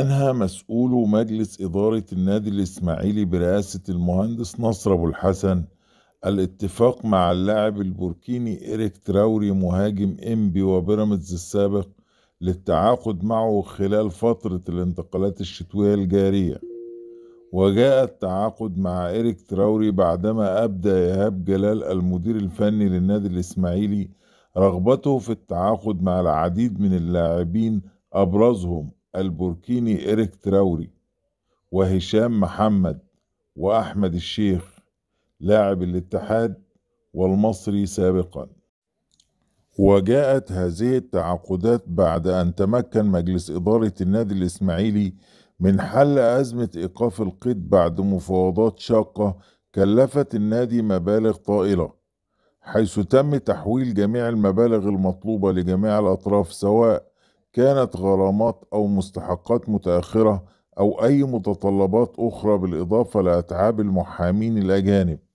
أنهى مسؤول مجلس إدارة النادي الإسماعيلي برئاسة المهندس نصر أبو الحسن الاتفاق مع اللاعب البوركيني إريك تراوري مهاجم إنبي وبيراميدز السابق للتعاقد معه خلال فترة الانتقالات الشتوية الجارية وجاء التعاقد مع إريك تراوري بعدما أبدى إيهاب جلال المدير الفني للنادي الإسماعيلي رغبته في التعاقد مع العديد من اللاعبين أبرزهم البوركيني إريك تراوري وهشام محمد وأحمد الشيخ لاعب الاتحاد والمصري سابقا وجاءت هذه التعاقدات بعد أن تمكن مجلس إدارة النادي الإسماعيلي من حل أزمة إيقاف القيد بعد مفاوضات شاقة كلفت النادي مبالغ طائلة حيث تم تحويل جميع المبالغ المطلوبة لجميع الأطراف سواء كانت غرامات أو مستحقات متأخرة أو أي متطلبات أخرى بالإضافة لأتعاب المحامين الأجانب